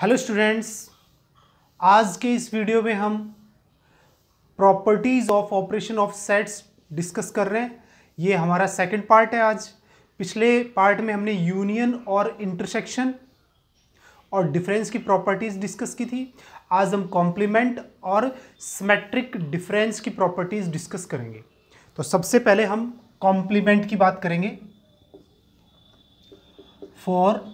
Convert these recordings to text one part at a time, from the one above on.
Hello students आज के इस वीडियो में हम properties of operation of sets discuss कर रहे हैं ये हमारा सेकंड पार्ट है आज पिछले पार्ट में हमने यूनियन और इंटरसेक्शन और डिफरेंस की प्रॉपर्टीज़ डिस्कस की थी आज हम कॉम्प्लीमेंट और सिमेट्रिक डिफरेंस की प्रॉपर्टीज़ डिस्कस करेंगे तो सबसे पहले हम कॉम्प्लीमेंट की बात करेंगे फॉर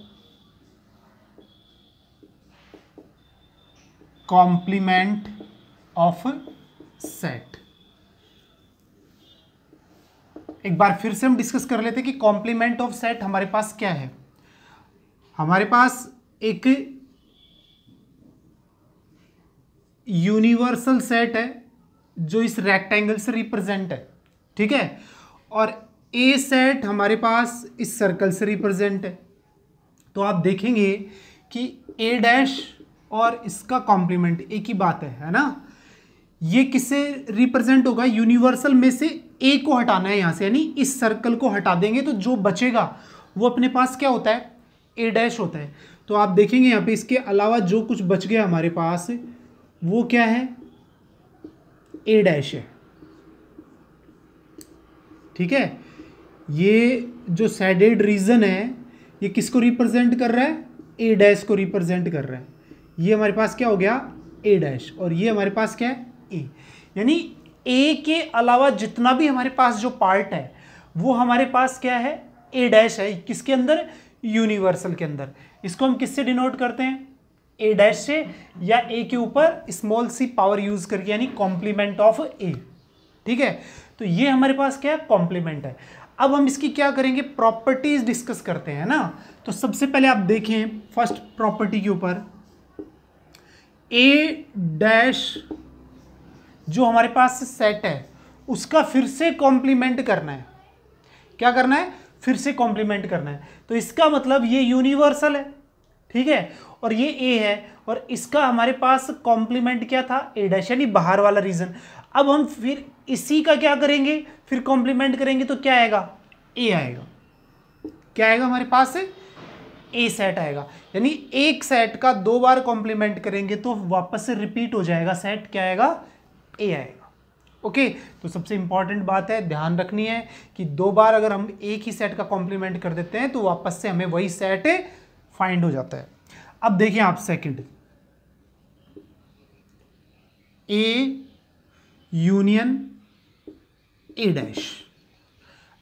कॉम्प्लीमेंट ऑफ सेट एक बार फिर से हम डिस्कस कर लेते हैं कि कॉम्प्लीमेंट ऑफ सेट हमारे पास क्या है हमारे पास एक यूनिवर्सल सेट है जो इस रेक्टेंगल से रिप्रेजेंट है ठीक है और ए सेट हमारे पास इस सर्कल से रिप्रेजेंट है तो आप देखेंगे कि ए डैश और इसका कॉम्प्लीमेंट एक ही बात है है ना ये किससे रिप्रेजेंट होगा यूनिवर्सल में से ए को हटाना है यहां से यानी इस सर्कल को हटा देंगे तो जो बचेगा वो अपने पास क्या होता है ए डैश होता है तो आप देखेंगे यहां पे इसके अलावा जो कुछ बच गया हमारे पास वो क्या है ए डैश है ठीक है ये जो सैडेड रीजन है ये किसको रिप्रेजेंट कर रहा है ए डैश को रिप्रेजेंट कर रहा है ये हमारे पास क्या हो गया ए डैश और ये हमारे पास क्या है ए यानी ए के अलावा जितना भी हमारे पास जो पार्ट है वो हमारे पास क्या है ए डैश है किसके अंदर यूनिवर्सल के अंदर इसको हम किससे डिनोट करते हैं ए डैश से या ए के ऊपर स्मॉल सी पावर यूज करके यानी कॉम्प्लीमेंट ऑफ ए ठीक है तो ये हमारे पास क्या है कॉम्प्लीमेंट है अब हम इसकी क्या करेंगे प्रॉपर्टीज डिस्कस करते हैं ना तो सबसे पहले आप देखें फर्स्ट प्रॉपर्टी के ऊपर ए डैश जो हमारे पास सेट है उसका फिर से कॉम्प्लीमेंट करना है क्या करना है फिर से कॉम्प्लीमेंट करना है तो इसका मतलब ये यूनिवर्सल है ठीक है और ये ए है और इसका हमारे पास कॉम्प्लीमेंट क्या था ए डैश यानी बाहर वाला रीजन अब हम फिर इसी का क्या करेंगे फिर कॉम्प्लीमेंट करेंगे तो क्या आएगा ए आएगा क्या आएगा हमारे पास है? ए सेट आएगा यानी एक सेट का दो बार कॉम्प्लीमेंट करेंगे तो वापस से रिपीट हो जाएगा सेट क्या आएगा ए आएगा ओके तो सबसे इंपॉर्टेंट बात है ध्यान रखनी है कि दो बार अगर हम एक ही सेट का कॉम्प्लीमेंट कर देते हैं तो वापस से हमें वही सेट फाइंड हो जाता है अब देखिए आप second A union A dash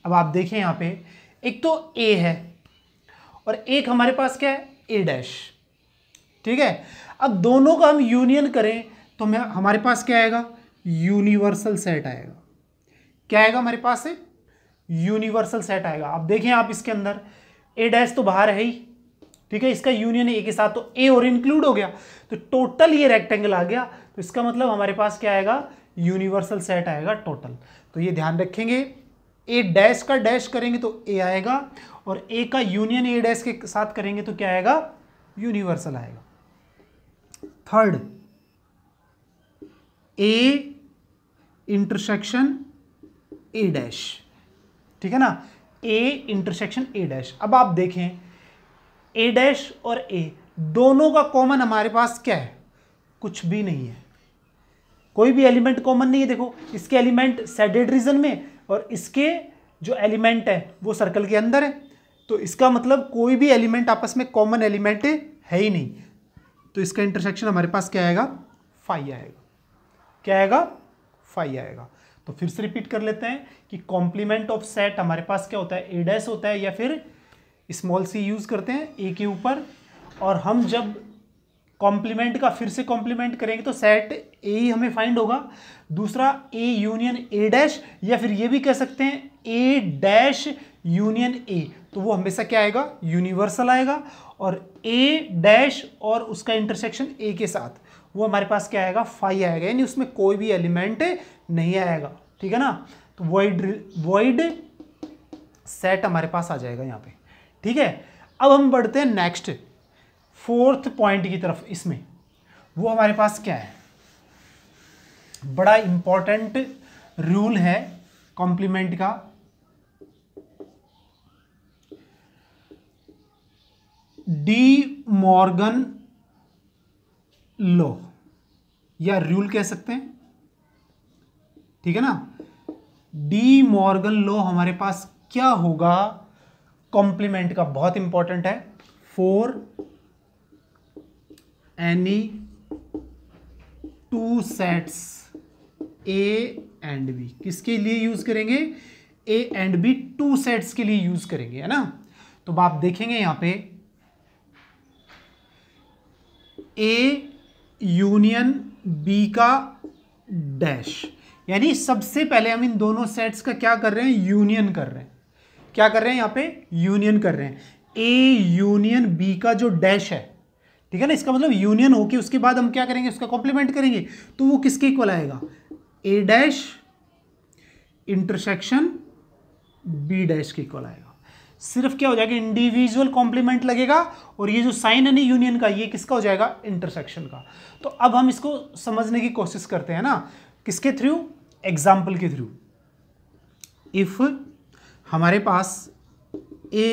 अब आप देखें यहां पे एक तो ए है और एक हमारे पास क्या है ए डैश ठीक है अब दोनों का हम यूनियन करें तो मैं हमारे पास क्या आएगा यूनिवर्सल सेट आएगा क्या आएगा हमारे पास से यूनिवर्सल सेट आएगा आप देखें आप इसके अंदर ए डैश तो बाहर है ही ठीक है इसका यूनियन ए के साथ तो ए और इंक्लूड हो गया तो टोटल ये रेक्टेंगल आ गया तो इसका मतलब हमारे पास क्या आएगा यूनिवर्सल सेट आएगा टोटल तो ये ध्यान रखेंगे ए डैश का डैश करेंगे तो ए आएगा और ए का यूनियन ए डैश के साथ करेंगे तो क्या आएगा यूनिवर्सल आएगा third A intersection A dash ठीक है ना ए इंटरसेक्शन ए डैश अब आप देखें ए डैश और ए दोनों का कॉमन हमारे पास क्या है कुछ भी नहीं है कोई भी एलिमेंट कॉमन नहीं है देखो इसके एलिमेंट सेडेड रीजन में और इसके जो एलिमेंट है वो सर्कल के अंदर है तो इसका मतलब कोई भी एलिमेंट आपस में कॉमन एलिमेंट है ही नहीं तो इसका इंटरसेक्शन हमारे पास क्या आएगा फाइव आएगा क्या आएगा फाइव आएगा तो फिर से रिपीट कर लेते हैं कि कॉम्प्लीमेंट ऑफ सेट हमारे पास क्या होता है एडेस होता है या फिर स्मॉल सी यूज़ करते हैं ए के ऊपर और हम जब कॉम्प्लीमेंट का फिर से कॉम्प्लीमेंट करेंगे तो सेट ए ही हमें फाइंड होगा दूसरा ए यूनियन ए डैश या फिर ये भी कह सकते हैं ए डैश यूनियन ए तो वो हमेशा क्या आएगा यूनिवर्सल आएगा और ए डैश और उसका इंटरसेक्शन ए के साथ वो हमारे पास क्या आएगा फाइव आएगा यानी उसमें कोई भी एलिमेंट नहीं आएगा ठीक है ना तो वॉइड वॉइड सेट हमारे पास आ जाएगा यहाँ पे ठीक है अब हम बढ़ते हैं नेक्स्ट फोर्थ पॉइंट की तरफ इसमें वो हमारे पास क्या है बड़ा इंपॉर्टेंट रूल है कॉम्प्लीमेंट का डी मॉर्गन लो या रूल कह सकते हैं ठीक है ना डी मॉर्गन लो हमारे पास क्या होगा कॉम्प्लीमेंट का बहुत इंपॉर्टेंट है for any two sets A and B किसके लिए यूज करेंगे A and B two sets के लिए यूज करेंगे है ना तो आप देखेंगे यहां पे ए यूनियन बी का डैश यानी सबसे पहले हम इन दोनों सेट्स का क्या कर रहे हैं यूनियन कर रहे हैं क्या कर रहे हैं यहां पे यूनियन कर रहे हैं ए यूनियन बी का जो डैश है ठीक है ना इसका मतलब यूनियन होके उसके बाद हम क्या करेंगे उसका कॉम्प्लीमेंट करेंगे तो वो किसके इक्वल आएगा A dash intersection B dash के इक्वल आएगा सिर्फ क्या हो जाएगा इंडिविजुअल कॉम्प्लीमेंट लगेगा और ये जो साइन है ना यूनियन का ये किसका हो जाएगा इंटरसेक्शन का तो अब हम इसको समझने की कोशिश करते हैं ना किसके थ्रू एग्जाम्पल के थ्रू इफ हमारे पास ए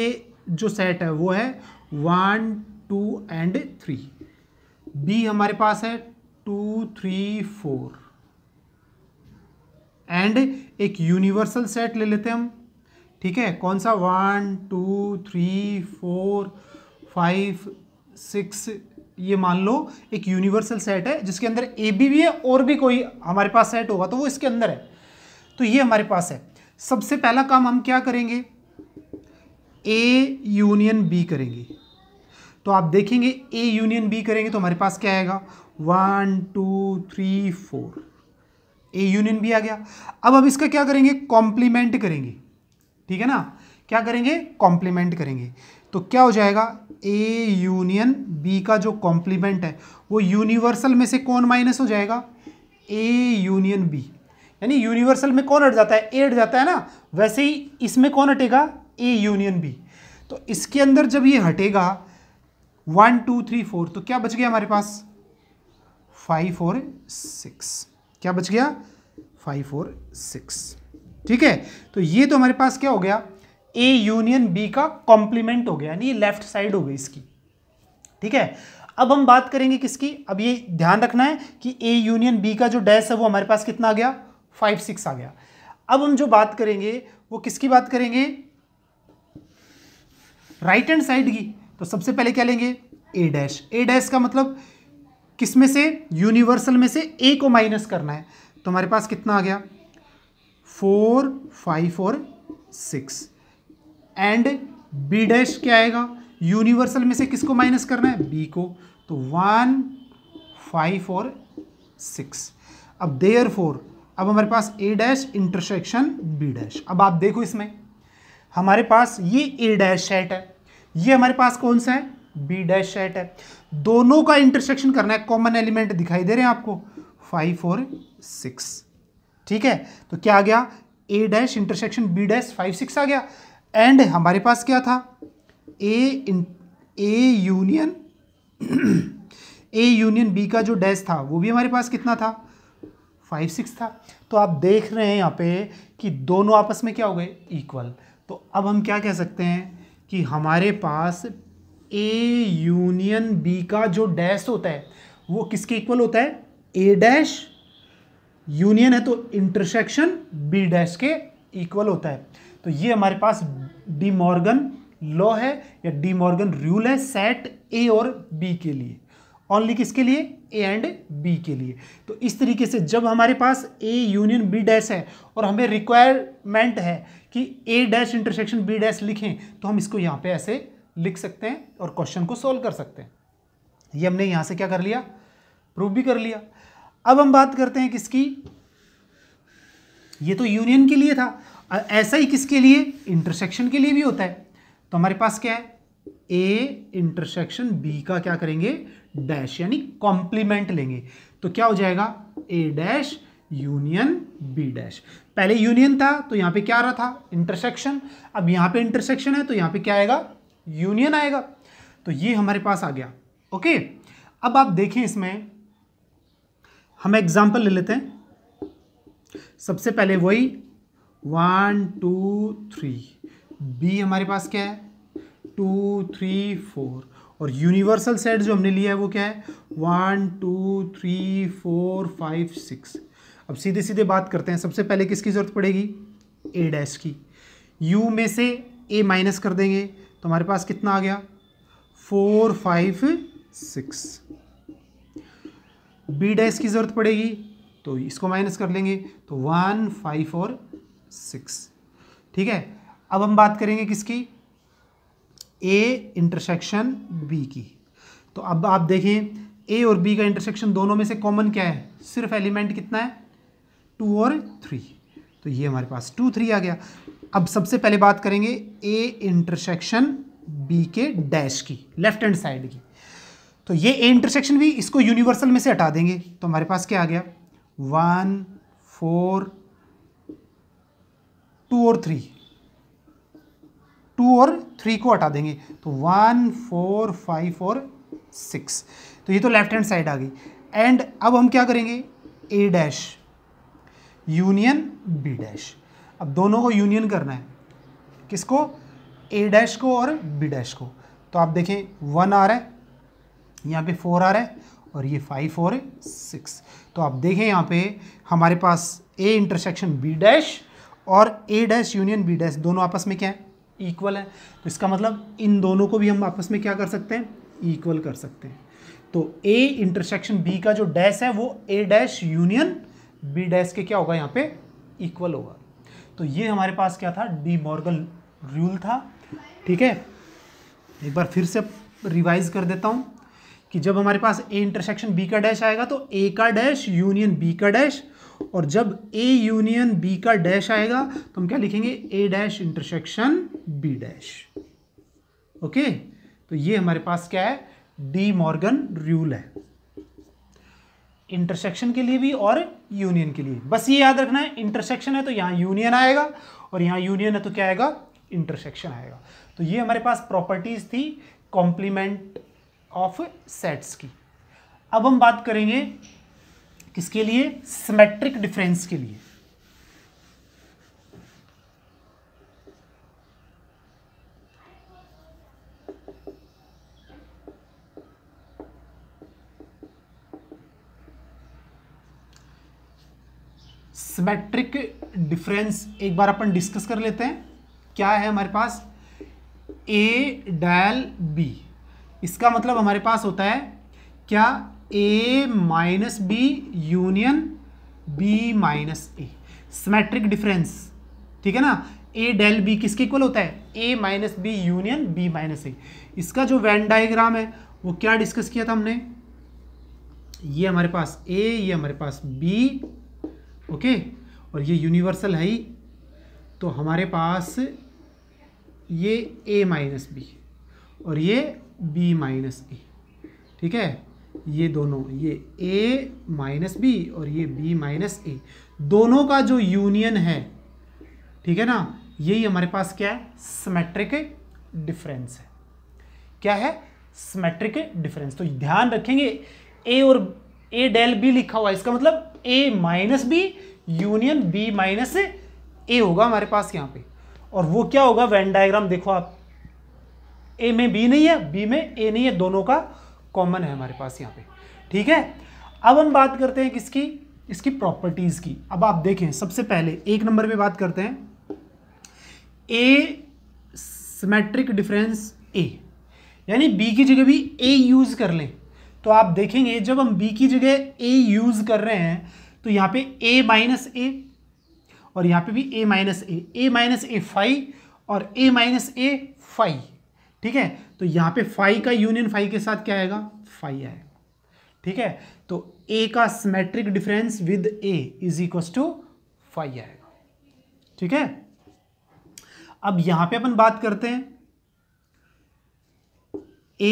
जो सेट है वो है one two and three B हमारे पास है टू थ्री फोर एंड एक यूनिवर्सल सेट ले लेते हैं हम ठीक है कौन सा one two three four five six ये मान लो एक यूनिवर्सल सेट है जिसके अंदर ए बी भी है और भी कोई हमारे पास सेट होगा तो वो इसके अंदर है तो ये हमारे पास है सबसे पहला काम हम क्या करेंगे ए यूनियन बी करेंगे तो आप देखेंगे ए यूनियन बी करेंगे तो हमारे पास क्या आएगा one two three four A union B आ गया अब अब इसका क्या करेंगे कॉम्प्लीमेंट करेंगे ठीक है ना क्या करेंगे कॉम्प्लीमेंट करेंगे तो क्या हो जाएगा ए यूनियन बी का जो कॉम्प्लीमेंट है वो यूनिवर्सल में से कौन माइनस हो जाएगा ए यूनियन बी यानी यूनिवर्सल में कौन हट जाता है ए हट जाता है ना वैसे ही इसमें कौन हटेगा ए यूनियन बी तो इसके अंदर जब ये हटेगा वन टू थ्री फोर तो क्या बच गया हमारे पास फाइव फोर सिक्स क्या बच गया फाइव फोर सिक्स ठीक है तो ये तो हमारे पास क्या हो गया ए यूनियन बी का कॉम्प्लीमेंट हो गया यानी लेफ्ट साइड हो गई इसकी ठीक है अब हम बात करेंगे किसकी अब ये ध्यान रखना है कि ए यूनियन बी का जो डैश है वो हमारे पास कितना आ गया फाइव सिक्स आ गया अब हम जो बात करेंगे वो किसकी बात करेंगे राइट हैंड साइड की तो सबसे पहले क्या लेंगे ए डैश ए डैश का मतलब किस में से यूनिवर्सल में से ए को माइनस करना है तो हमारे पास कितना आ गया फोर फाइव और सिक्स एंड बी डैश क्या आएगा यूनिवर्सल में से किसको माइनस करना है बी को तो वन फाइव और सिक्स अब देयर फोर अब हमारे पास A dash intersection B dash अब आप देखो इसमें हमारे पास ये ए डैश सेट है ये हमारे पास कौन सा है बी डैश एट है दोनों का इंटरसेक्शन करना है कॉमन एलिमेंट दिखाई दे रहे हैं आपको फाइव फोर सिक्स ठीक है तो क्या आ गया A dash intersection B dash five six आ गया एंड हमारे पास क्या था A A union A union B का जो डैश था वो भी हमारे पास कितना था फाइव सिक्स था तो आप देख रहे हैं यहाँ पे कि दोनों आपस में क्या हो गए इक्वल तो अब हम क्या कह सकते हैं कि हमारे पास ए यूनियन बी का जो डैश होता है वो किसके इक्वल होता है ए डैश यूनियन है तो इंटरसेक्शन बी डैश के इक्वल होता है तो ये हमारे पास डी मॉर्गन लॉ है या डी मॉर्गन रूल है सेट ए और बी के लिए ऑनली किसके लिए ए एंड बी के लिए तो इस तरीके से जब हमारे पास ए यूनियन बी डैश है और हमें रिक्वायरमेंट है कि A dash intersection B dash लिखें तो हम इसको यहाँ पे ऐसे लिख सकते हैं और क्वेश्चन को सॉल्व कर सकते हैं ये हमने यहाँ से क्या कर लिया प्रूव भी कर लिया अब हम बात करते हैं किसकी ये तो यूनियन के लिए था ऐसा ही किसके लिए इंटरसेक्शन के लिए भी होता है तो हमारे पास क्या है ए इंटरसेक्शन बी का क्या करेंगे डैश यानी कॉम्प्लीमेंट लेंगे तो क्या हो जाएगा A dash union B dash पहले यूनियन था तो यहां पे क्या आ रहा था इंटरसेक्शन अब यहां पे इंटरसेक्शन है तो यहां पे क्या आएगा यूनियन आएगा तो ये हमारे पास आ गया ओके अब आप देखें इसमें हम एग्जाम्पल ले लेते हैं सबसे पहले वही वन टू थ्री बी हमारे पास क्या है टू थ्री फोर और यूनिवर्सल सेट जो हमने लिया है वो क्या है one two three four five six अब सीधे सीधे बात करते हैं सबसे पहले किसकी ज़रूरत पड़ेगी ए डैश की यू में से ए माइनस कर देंगे तो हमारे पास कितना आ गया four five six B dash की ज़रूरत पड़ेगी तो इसको माइनस कर लेंगे तो वन फाइव और सिक्स ठीक है अब हम बात करेंगे किसकी ए इंटरसेक्शन बी की तो अब आप देखें ए और बी का इंटरसेक्शन दोनों में से कॉमन क्या है सिर्फ एलिमेंट कितना है टू और थ्री तो ये हमारे पास टू थ्री आ गया अब सबसे पहले बात करेंगे ए इंटरसेक्शन बी के डैश की लेफ्ट हैंड साइड की तो ये ए इंटरसेक्शन भी इसको यूनिवर्सल में से हटा देंगे तो हमारे पास क्या आ गया वन फोर टू और थ्री टू और थ्री को हटा देंगे तो वन फोर फाइव और सिक्स तो ये तो लेफ्ट हैंड साइड आ गई एंड अब हम क्या करेंगे A dash union B dash अब दोनों को यूनियन करना है किसको ए डैश को और बी डैश को तो आप देखें वन आ रहा है यहाँ पे फोर आ रहा है और ये फाइव और सिक्स तो आप देखें यहाँ पे हमारे पास ए इंटरसेक्शन बी डैश और A dash union B dash दोनों आपस में क्या है इक्वल है तो इसका मतलब इन दोनों को भी हम आपस में क्या कर सकते हैं इक्वल कर सकते हैं तो ए इंटरसेक्शन बी का जो डैश है वो A dash union B dash के क्या होगा यहाँ पे इक्वल होगा तो ये हमारे पास क्या था डी मॉर्गन रूल था ठीक है एक बार फिर से रिवाइज कर देता हूँ कि जब हमारे पास ए इंटरसेक्शन बी का डैश आएगा तो ए का डैश यूनियन बी का डैश और जब ए यूनियन बी का डैश आएगा तो हम क्या लिखेंगे A dash intersection B dash okay तो ये हमारे पास क्या है डी मॉर्गन रूल है इंटरसेक्शन के लिए भी और यूनियन के लिए बस ये याद रखना है इंटरसेक्शन है तो यहां यूनियन आएगा और यहां यूनियन है तो क्या आएगा इंटरसेक्शन आएगा तो ये हमारे पास प्रॉपर्टीज थी कॉम्प्लीमेंट ऑफ सेट्स की अब हम बात करेंगे किसके लिए सिमेट्रिक डिफरेंस के लिए सिमेट्रिक डिफरेंस एक बार अपन डिस्कस कर लेते हैं क्या है हमारे पास ए डैल बी इसका मतलब हमारे पास होता है क्या A minus B union B minus A symmetric difference ठीक है ना ए डेल बी किसके इक्वल होता है A minus B union B minus A इसका जो वैन डायग्राम है वो क्या डिस्कस किया था हमने ये हमारे पास ए ये हमारे पास बी ओके और ये यूनिवर्सल है ही तो हमारे पास ये ए माइनस बी और ये बी माइनस ए ठीक है ये दोनों ये ए माइनस बी और ये बी माइनस ए दोनों का जो यूनियन है ठीक है ना यही हमारे पास क्या है सिमेट्रिक डिफरेंस है क्या है सिमेट्रिक डिफरेंस तो ध्यान रखेंगे ए और ए डेल बी लिखा हुआ है इसका मतलब A minus B union B minus A होगा हमारे पास यहां पे और वो क्या होगा वैन डायग्राम देखो आप ए में बी नहीं है बी में ए नहीं है दोनों का कॉमन है हमारे पास यहाँ पे ठीक है अब हम बात करते हैं किसकी इसकी प्रॉपर्टीज़ की अब आप देखें सबसे पहले एक नंबर पे बात करते हैं ए सिमेट्रिक डिफरेंस ए यानी बी की जगह भी ए यूज़ कर लें तो आप देखेंगे जब हम बी की जगह ए यूज़ कर रहे हैं तो यहाँ पे ए माइनस ए और यहाँ पे भी A minus A A minus A five और ए माइनस ए फाइव ठीक है तो यहां पे फाइव का यूनियन फाइव के साथ क्या आएगा फाइव आएगा ठीक है तो ए का symmetric difference with A is equal to five आएगा ठीक है अब यहां पे अपन बात करते हैं A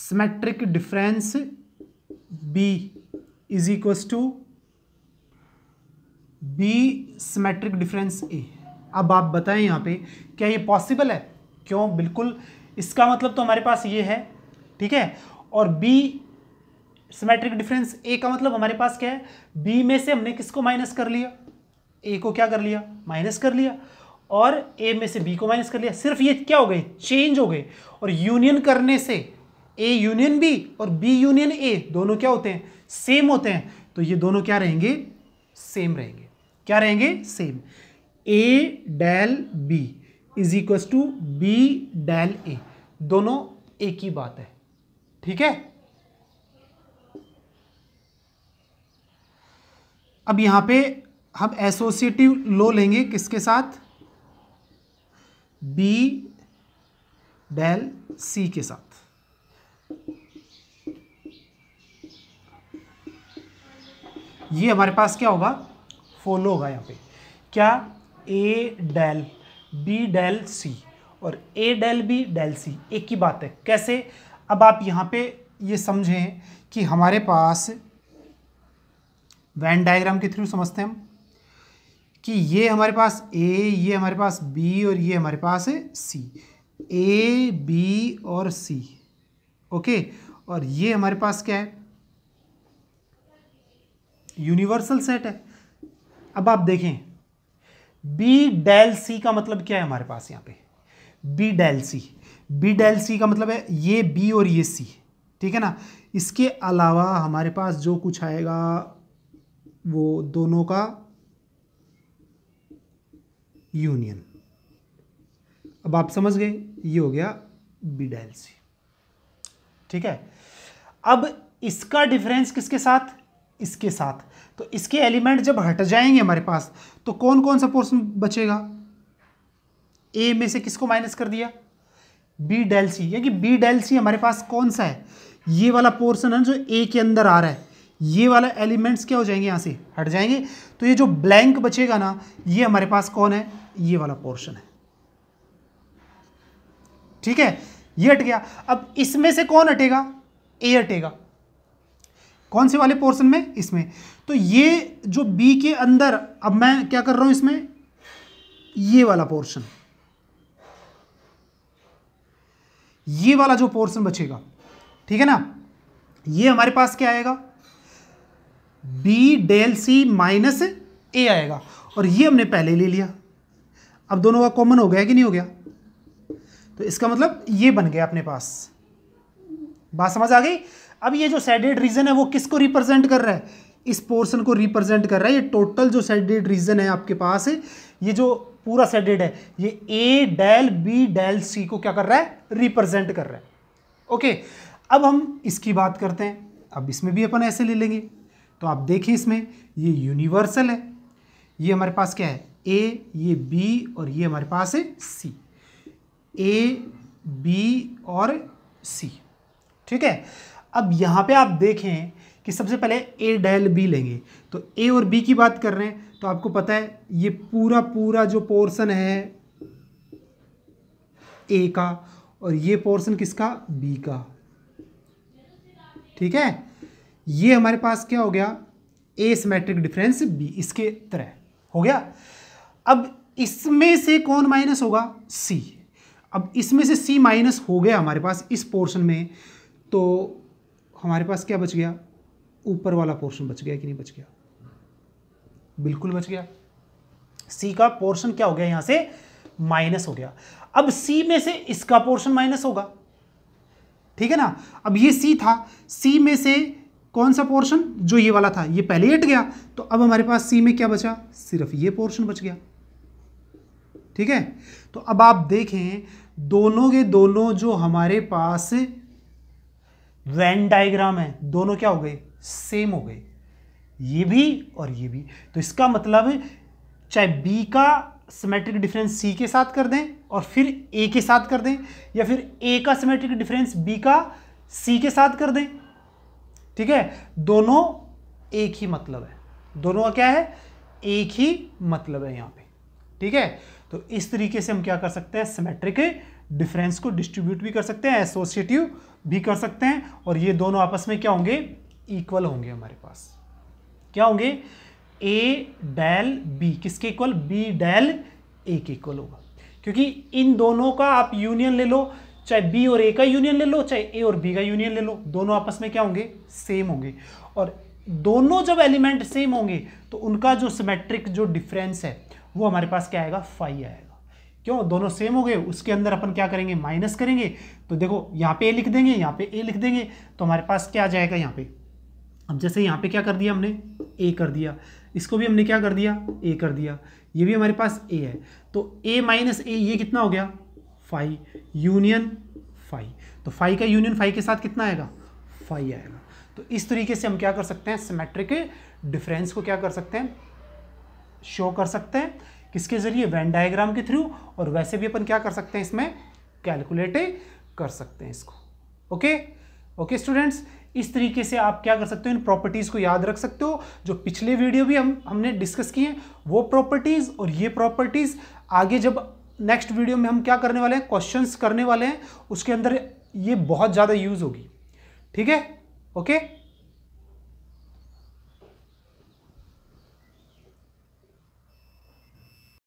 symmetric difference B is equal to B symmetric difference A अब आप बताएं यहाँ पे क्या ये पॉसिबल है क्यों बिल्कुल इसका मतलब तो हमारे पास ये है ठीक है और बी सिमेट्रिक डिफरेंस ए का मतलब हमारे पास क्या है बी में से हमने किसको माइनस कर लिया ए को क्या कर लिया माइनस कर लिया और ए में से बी को माइनस कर लिया सिर्फ ये क्या हो गए चेंज हो गए और यूनियन करने से ए यूनियन बी और बी यूनियन ए दोनों क्या होते हैं सेम होते हैं तो ये दोनों क्या रहेंगे सेम रहेंगे क्या रहेंगे same A del B is equal to B del A दोनों एक ही बात है ठीक है अब यहां पे हम एसोसिएटिव लो लेंगे किसके साथ बी डैल सी के साथ ये हमारे पास क्या होगा फोलो होगा यहां पे क्या A del B del C और A del B del C एक ही बात है कैसे अब आप यहाँ पे ये समझें कि हमारे पास वैन डायग्राम के थ्रू समझते हैं हम कि ये हमारे पास ए ये हमारे पास बी और ये हमारे पास है सी ए बी और सी ओके और ये हमारे पास क्या है यूनिवर्सल सेट है अब आप देखें बी डेल सी का मतलब क्या है हमारे पास यहाँ पे B del C B del C का मतलब है ये बी और ये सी ठीक है ना इसके अलावा हमारे पास जो कुछ आएगा वो दोनों का यूनियन अब आप समझ गए ये हो गया बी डेल सी ठीक है अब इसका डिफरेंस किसके साथ इसके साथ तो इसके एलिमेंट जब हट जाएंगे हमारे पास तो कौन कौन सा पोर्सन बचेगा ए में से किसको माइनस कर दिया बी डेल सी यानी बी डेल सी हमारे पास कौन सा है ये वाला पोर्सन है जो ए के अंदर आ रहा है ये वाला एलिमेंट्स क्या हो जाएंगे यहाँ से हट जाएंगे तो ये जो ब्लैंक बचेगा ना ये हमारे पास कौन है ये वाला पोर्शन है ठीक है ये हट गया अब इसमें से कौन हटेगा ए हटेगा कौन से वाले पोर्शन में इसमें तो ये जो बी के अंदर अब मैं क्या कर रहा हूं इसमें ये वाला पोर्शन ये वाला जो पोर्शन बचेगा ठीक है ना ये हमारे पास क्या आएगा B del C minus A आएगा और ये हमने पहले ले लिया अब दोनों का कॉमन हो गया कि नहीं हो गया तो इसका मतलब ये बन गया अपने पास बात समझ आ गई अब ये जो सेडेड रीजन है वो किसको रिप्रेजेंट कर रहा है इस पोर्सन को रिप्रेजेंट कर रहा है ये टोटल जो सेडेड रीजन है आपके पास ये जो पूरा सेडेड है ये A del B del C को क्या कर रहा है रिप्रेजेंट कर रहा है ओके अब हम इसकी बात करते हैं अब इसमें भी अपन ऐसे ले लेंगे तो आप देखिए इसमें ये यूनिवर्सल है ये हमारे पास क्या है ए ये बी और ये हमारे पास है सी ए बी और सी ठीक है अब यहाँ पे आप देखें कि सबसे पहले ए डैल बी लेंगे तो ए और बी की बात कर रहे हैं तो आपको पता है ये पूरा पूरा जो पोर्शन है ए का और ये पोर्शन किसका बी का ठीक है ये हमारे पास क्या हो गया ए सिमेट्रिक डिफरेंस बी इसके तरह हो गया अब इसमें से कौन माइनस होगा सी अब इसमें से सी माइनस हो गया हमारे पास इस पोर्शन में तो हमारे पास क्या बच गया ऊपर वाला पोर्शन बच गया कि नहीं बच गया बिल्कुल बच गया सी का पोर्शन क्या हो गया यहां से माइनस हो गया अब सी में से इसका पोर्शन माइनस होगा ठीक है ना अब ये सी था सी में से कौन सा पोर्शन जो ये वाला था ये पहले हट गया तो अब हमारे पास सी में क्या बचा सिर्फ ये पोर्शन बच गया ठीक है तो अब आप देखें दोनों के दोनों जो हमारे पास वैन डायग्राम है दोनों क्या हो गए सेम हो गए ये भी और ये भी तो इसका मतलब चाहे बी का सिमेट्रिक डिफरेंस सी के साथ कर दें और फिर ए के साथ कर दें या फिर ए का सिमेट्रिक डिफरेंस बी का सी के साथ कर दें ठीक है दोनों एक ही मतलब है दोनों का क्या है एक ही मतलब है यहाँ पे ठीक है तो इस तरीके से हम क्या कर सकते हैं सिमेट्रिक डिफरेंस को डिस्ट्रीब्यूट भी कर सकते हैं एसोसिएटिव भी कर सकते हैं और ये दोनों आपस में क्या होंगे इक्वल होंगे हमारे पास क्या होंगे ए डैल बी किसके इक्वल बी डैल ए के इक्वल होगा क्योंकि इन दोनों का आप यूनियन ले लो चाहे बी और ए का यूनियन ले लो चाहे ए और बी का यूनियन ले लो दोनों आपस में क्या होंगे सेम होंगे और दोनों जब एलिमेंट सेम होंगे तो उनका जो सिमेट्रिक जो डिफरेंस है वो हमारे पास क्या आएगा फाइव आएगा क्यों दोनों सेम हो गए उसके अंदर अपन क्या करेंगे माइनस करेंगे तो देखो यहाँ पे ए लिख देंगे यहाँ पे ए लिख देंगे तो हमारे पास क्या आ जाएगा यहाँ पे अब जैसे यहाँ पे क्या कर दिया हमने ए कर दिया इसको भी हमने क्या कर दिया ए कर दिया ये भी हमारे पास ए है तो ए माइनस ए ये कितना हो गया फाइव यूनियन फाइव तो फाइव का यूनियन फाइव के साथ कितना आएगा फाइव आएगा तो इस तरीके से हम क्या कर सकते हैं सिमेट्रिक डिफरेंस को क्या कर सकते हैं शो कर सकते हैं किसके ज़रिए वैन डायग्राम के थ्रू और वैसे भी अपन क्या कर सकते हैं इसमें कैलकुलेट कर सकते हैं इसको ओके ओके स्टूडेंट्स इस तरीके से आप क्या कर सकते हो इन प्रॉपर्टीज़ को याद रख सकते हो जो पिछले वीडियो भी हम हमने डिस्कस किए हैं वो प्रॉपर्टीज़ और ये प्रॉपर्टीज़ आगे जब नेक्स्ट वीडियो में हम क्या करने वाले हैं क्वेश्चंस करने वाले हैं उसके अंदर ये बहुत ज़्यादा यूज़ होगी ठीक है ओके